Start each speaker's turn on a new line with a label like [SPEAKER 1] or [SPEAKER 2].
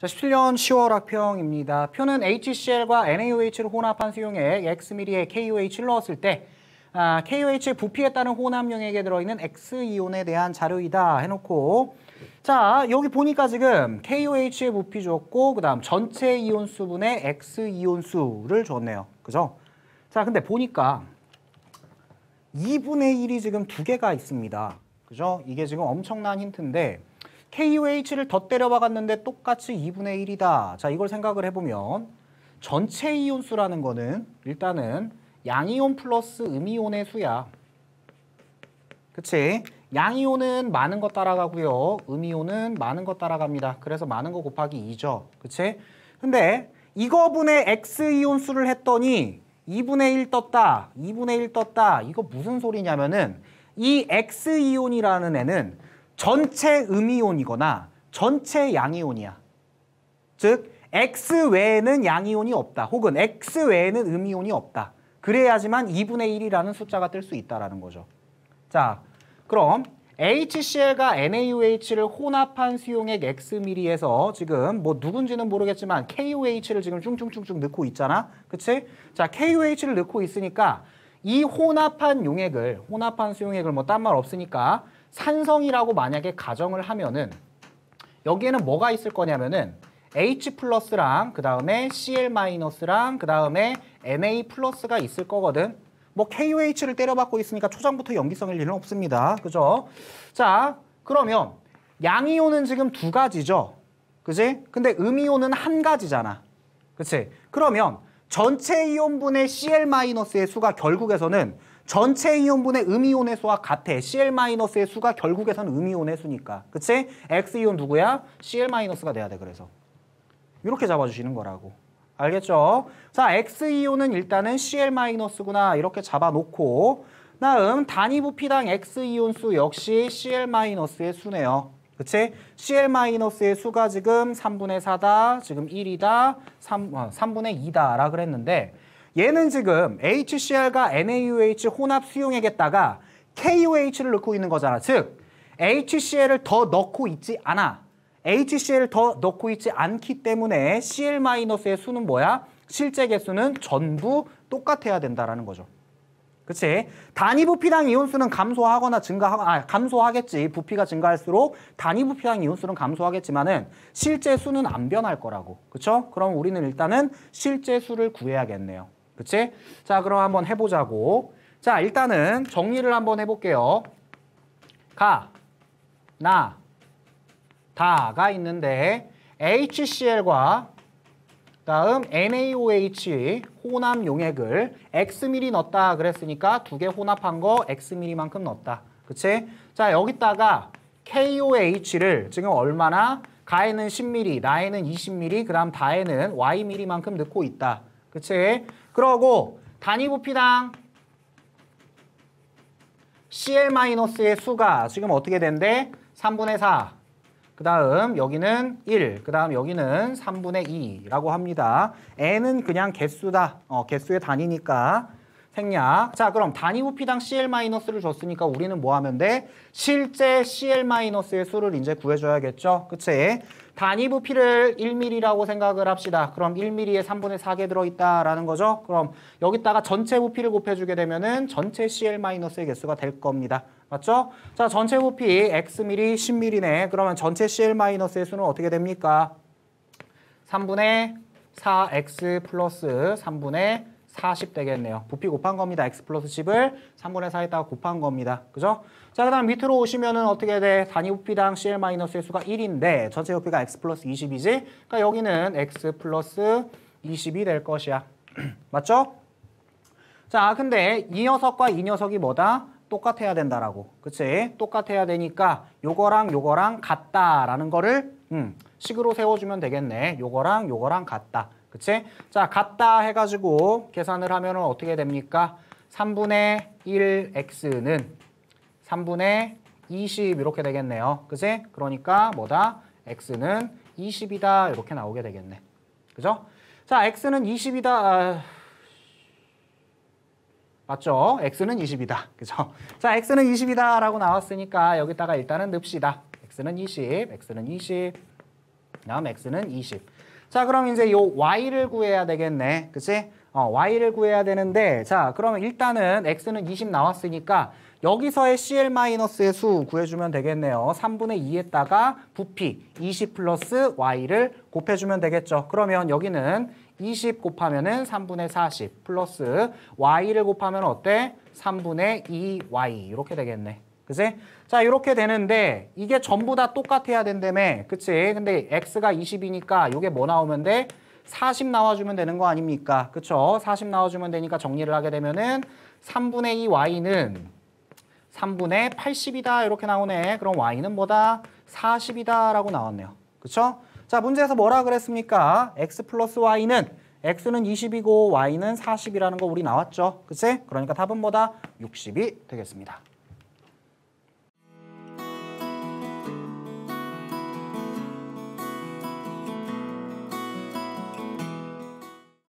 [SPEAKER 1] 자, 17년 10월 학평입니다. 표는 HCl과 NaOH를 혼합한 수용액 X미리에 KOH를 넣었을 때 아, KOH의 부피에 따른 혼합용액에 들어있는 X이온에 대한 자료이다 해놓고 자 여기 보니까 지금 KOH의 부피 줬고 그 다음 전체 이온 수분의 X이온 수를 줬네요. 그죠? 자 근데 보니까 2분의 1이 지금 두 개가 있습니다. 그죠? 이게 지금 엄청난 힌트인데 KUH를 더 때려박았는데 똑같이 2분의 1이다. 자, 이걸 생각을 해보면 전체 이온수라는 거는 일단은 양이온 플러스 음이온의 수야. 그치? 양이온은 많은 것 따라가고요. 음이온은 많은 것 따라갑니다. 그래서 많은 거 곱하기 2죠. 그치? 근데 이거분의 X이온 수를 했더니 2분의 1 떴다. 2분의 1 떴다. 이거 무슨 소리냐면은 이 X이온이라는 애는 전체 음이온이거나 전체 양이온이야. 즉 X 외에는 양이온이 없다. 혹은 X 외에는 음이온이 없다. 그래야지만 2분의 1이라는 숫자가 뜰 수 있다라는 거죠. 자, 그럼 HCl과 NaOH를 혼합한 수용액 X미리에서 지금 뭐 누군지는 모르겠지만 KOH를 지금 쭉쭉쭉쭉 넣고 있잖아. 그치? 자, KOH를 넣고 있으니까 이 혼합한 용액을, 혼합한 수용액을 뭐 딴 말 없으니까 산성이라고 만약에 가정을 하면은 여기에는 뭐가 있을 거냐면은 H 플러스랑 그 다음에 Cl 마이너스랑 그 다음에 Na 플러스가 있을 거거든. 뭐 KOH를 때려받고 있으니까 초장부터 연기성일 일은 없습니다. 그죠? 자, 그러면 양이온은 지금 두 가지죠. 그지? 근데 음이온은 한 가지잖아. 그치? 그러면 전체 이온분의 Cl-의 마이너스 수가 결국에서는 전체 이온분의 음이온의 수와 같아. Cl-의 수가 결국에선 음이온의 수니까. 그치? X이온 누구야? Cl-가 돼야 돼, 그래서. 이렇게 잡아주시는 거라고. 알겠죠? 자, X이온은 일단은 Cl-구나. 이렇게 잡아놓고 다음 단위 부피당 X이온 수 역시 Cl-의 수네요. 그치? Cl-의 수가 지금 3분의 4다, 지금 1이다, 3, 3분의 어, 2다라 그랬는데 얘는 지금 HCl과 NaOH 혼합 수용액에다가 KOH를 넣고 있는 거잖아. 즉 HCl을 더 넣고 있지 않아. HCl을 더 넣고 있지 않기 때문에 Cl-의 수는 뭐야? 실제 개수는 전부 똑같아야 된다라는 거죠. 그치? 단위 부피당 이온수는 감소하거나 증가하거나 아, 감소하겠지. 부피가 증가할수록 단위 부피당 이온수는 감소하겠지만은 실제 수는 안 변할 거라고. 그쵸? 그럼 우리는 일단은 실제 수를 구해야겠네요. 그치? 자, 그럼 한번 해보자고. 자, 일단은 정리를 한번 해볼게요. 가, 나, 다가 있는데 HCl과 다음 NaOH 혼합 용액을 x m 리 넣었다 그랬으니까 두 개 혼합한 거 x m 리만큼 넣었다. 그치? 자, 여기다가 KOH를 지금 얼마나 가에는 1 0 m m 나에는 2 0 m m 그다음 다에는 Yml만큼 넣고 있다. 그치? 그러고 단위 부피당 CL-의 수가 지금 어떻게 된대? 3분의 4. 그 다음 여기는 1, 그 다음 여기는 3분의 2라고 합니다. n은 그냥 개수다. 어, 개수의 단위니까 생략. 자, 그럼 단위 부피당 CL-를 줬으니까 우리는 뭐 하면 돼? 실제 CL-의 수를 이제 구해줘야겠죠? 그치? 단위 부피를 1mm라고 생각을 합시다. 그럼 1mm에 3분의 4개 들어있다라는 거죠? 그럼 여기다가 전체 부피를 곱해주게 되면은 전체 CL-의 개수가 될 겁니다. 맞죠? 자, 전체 부피 Xml, 10mm네. 그러면 전체 CL-의 수는 어떻게 됩니까? 3분의 4X 플러스 3분의 40 되겠네요. 부피 곱한 겁니다. x 플러스 10을 3분의 4에다가 곱한 겁니다. 그죠? 자, 그 다음 밑으로 오시면은 어떻게 돼? 단위 부피당 c l 마이너스 수가 1인데 전체 부피가 x 플러스 20이지? 그러니까 여기는 x 플러스 20이 될 것이야. 맞죠? 자, 근데 이 녀석과 이 녀석이 뭐다? 똑같아야 된다라고. 그치? 똑같아야 되니까 요거랑 요거랑 같다라는 거를 음, 식으로 세워주면 되겠네. 요거랑 요거랑 같다. 그치? 자, 같다 해가지고 계산을 하면 어떻게 됩니까? 3분의 1x는 3분의 20 이렇게 되겠네요. 그치? 그러니까 뭐다? x는 20이다 이렇게 나오게 되겠네. 그죠? 자, x는 20이다. 아... 맞죠? x는 20이다. 그죠? 자, x는 20이다 라고 나왔으니까 여기다가 일단은 늡시다. x는 20, x는 20, 다음 x는 20. 자, 그럼 이제 요 y를 구해야 되겠네. 그치? 어, y를 구해야 되는데 자, 그러면 일단은 x는 20 나왔으니까 여기서의 CL-의 수 구해주면 되겠네요. 3분의 2에다가 부피 20 플러스 y를 곱해주면 되겠죠. 그러면 여기는 20 곱하면 은 3분의 40 플러스 y를 곱하면 어때? 3분의 2y 이렇게 되겠네. 그지? 자 이렇게 되는데 이게 전부 다 똑같아야 된다며 그치? 근데 x가 20이니까 이게 뭐 나오면 돼? 40 나와주면 되는 거 아닙니까? 그쵸? 40 나와주면 되니까 정리를 하게 되면은 3분의 2 y는 3분의 80이다 이렇게 나오네. 그럼 y는 뭐다? 40이다 라고 나왔네요. 그쵸? 자 문제에서 뭐라 그랬습니까? x 플러스 y는 x는 20이고 y는 40이라는 거 우리 나왔죠. 그치? 그러니까 답은 뭐다? 60이 되겠습니다.